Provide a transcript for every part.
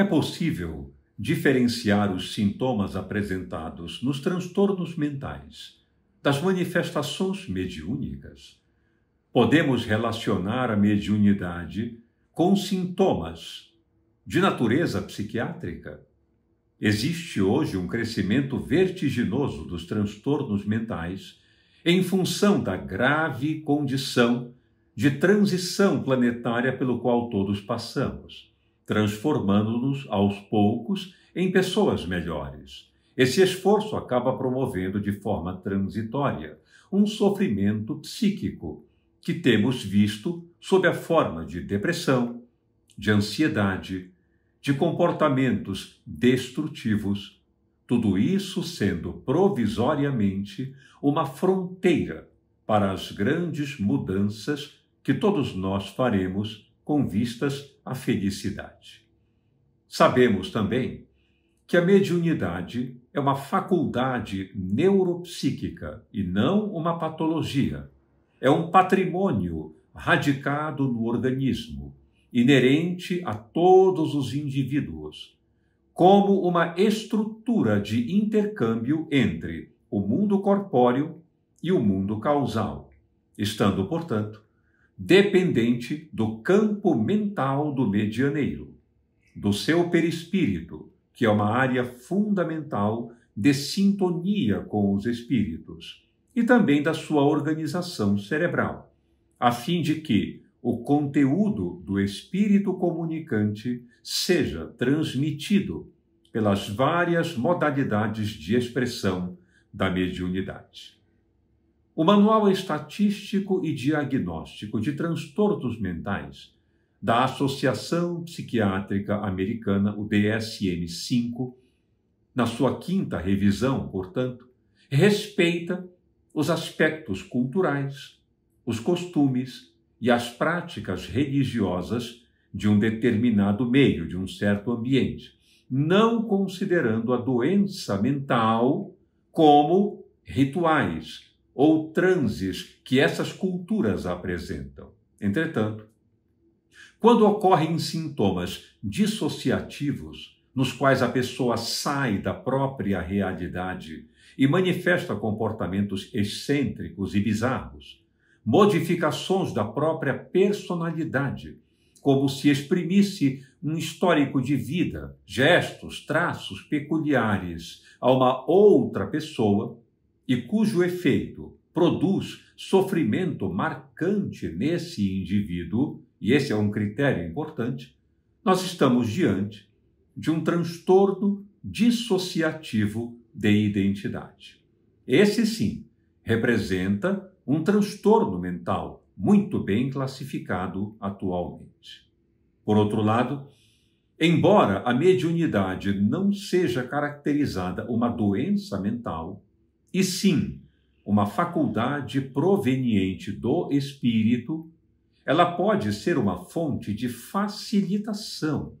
É possível diferenciar os sintomas apresentados nos transtornos mentais das manifestações mediúnicas. Podemos relacionar a mediunidade com sintomas de natureza psiquiátrica. Existe hoje um crescimento vertiginoso dos transtornos mentais em função da grave condição de transição planetária pelo qual todos passamos transformando-nos aos poucos em pessoas melhores. Esse esforço acaba promovendo de forma transitória um sofrimento psíquico que temos visto sob a forma de depressão, de ansiedade, de comportamentos destrutivos, tudo isso sendo provisoriamente uma fronteira para as grandes mudanças que todos nós faremos com vistas à felicidade. Sabemos também que a mediunidade é uma faculdade neuropsíquica e não uma patologia. É um patrimônio radicado no organismo, inerente a todos os indivíduos, como uma estrutura de intercâmbio entre o mundo corpóreo e o mundo causal, estando, portanto, dependente do campo mental do medianeiro, do seu perispírito, que é uma área fundamental de sintonia com os espíritos, e também da sua organização cerebral, a fim de que o conteúdo do espírito comunicante seja transmitido pelas várias modalidades de expressão da mediunidade. O Manual Estatístico e Diagnóstico de Transtornos Mentais da Associação Psiquiátrica Americana, o DSM-5, na sua quinta revisão, portanto, respeita os aspectos culturais, os costumes e as práticas religiosas de um determinado meio, de um certo ambiente, não considerando a doença mental como rituais ou transes que essas culturas apresentam. Entretanto, quando ocorrem sintomas dissociativos, nos quais a pessoa sai da própria realidade e manifesta comportamentos excêntricos e bizarros, modificações da própria personalidade, como se exprimisse um histórico de vida, gestos, traços peculiares a uma outra pessoa, e cujo efeito produz sofrimento marcante nesse indivíduo, e esse é um critério importante, nós estamos diante de um transtorno dissociativo de identidade. Esse sim representa um transtorno mental muito bem classificado atualmente. Por outro lado, embora a mediunidade não seja caracterizada uma doença mental, e sim uma faculdade proveniente do espírito, ela pode ser uma fonte de facilitação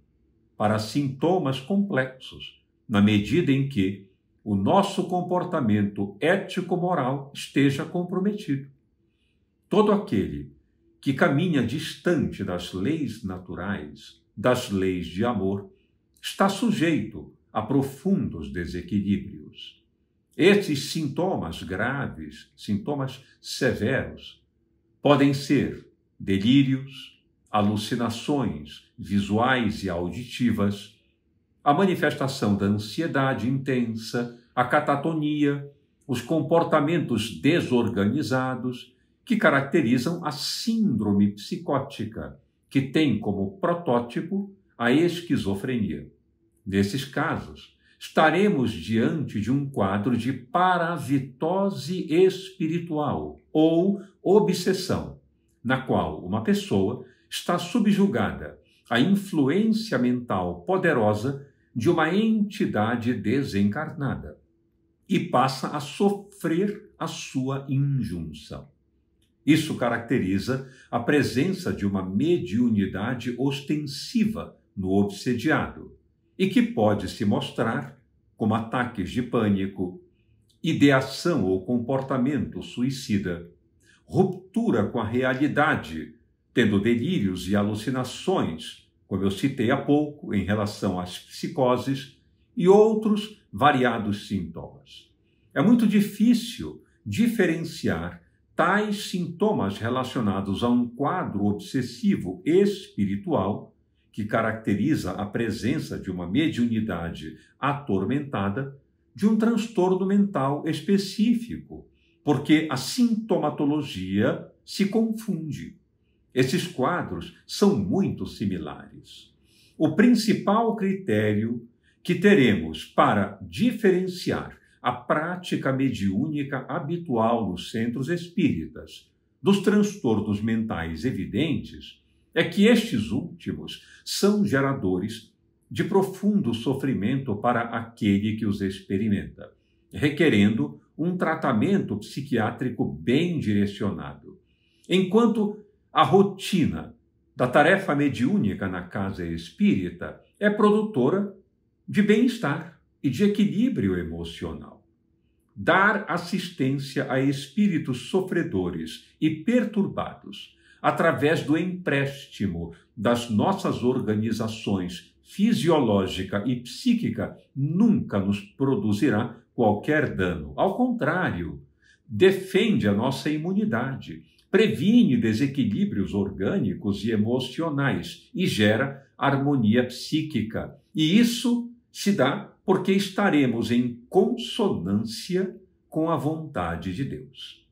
para sintomas complexos, na medida em que o nosso comportamento ético-moral esteja comprometido. Todo aquele que caminha distante das leis naturais, das leis de amor, está sujeito a profundos desequilíbrios. Esses sintomas graves, sintomas severos, podem ser delírios, alucinações visuais e auditivas, a manifestação da ansiedade intensa, a catatonia, os comportamentos desorganizados que caracterizam a síndrome psicótica, que tem como protótipo a esquizofrenia. Nesses casos, estaremos diante de um quadro de parasitose espiritual ou obsessão, na qual uma pessoa está subjugada à influência mental poderosa de uma entidade desencarnada e passa a sofrer a sua injunção. Isso caracteriza a presença de uma mediunidade ostensiva no obsediado e que pode se mostrar como ataques de pânico, ideação ou comportamento suicida, ruptura com a realidade, tendo delírios e alucinações, como eu citei há pouco em relação às psicoses e outros variados sintomas. É muito difícil diferenciar tais sintomas relacionados a um quadro obsessivo espiritual que caracteriza a presença de uma mediunidade atormentada de um transtorno mental específico, porque a sintomatologia se confunde. Esses quadros são muito similares. O principal critério que teremos para diferenciar a prática mediúnica habitual nos centros espíritas dos transtornos mentais evidentes é que estes últimos são geradores de profundo sofrimento para aquele que os experimenta, requerendo um tratamento psiquiátrico bem direcionado. Enquanto a rotina da tarefa mediúnica na casa espírita é produtora de bem-estar e de equilíbrio emocional. Dar assistência a espíritos sofredores e perturbados através do empréstimo das nossas organizações fisiológica e psíquica, nunca nos produzirá qualquer dano. Ao contrário, defende a nossa imunidade, previne desequilíbrios orgânicos e emocionais e gera harmonia psíquica. E isso se dá porque estaremos em consonância com a vontade de Deus.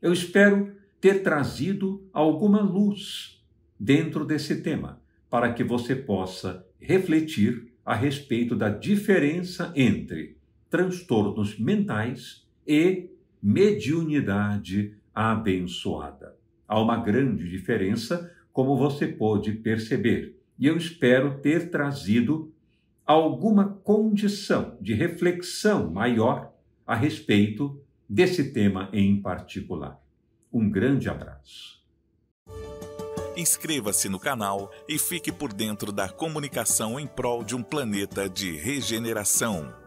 Eu espero ter trazido alguma luz dentro desse tema, para que você possa refletir a respeito da diferença entre transtornos mentais e mediunidade abençoada. Há uma grande diferença, como você pode perceber, e eu espero ter trazido alguma condição de reflexão maior a respeito desse tema em particular. Um grande abraço. Inscreva-se no canal e fique por dentro da comunicação em prol de um planeta de regeneração.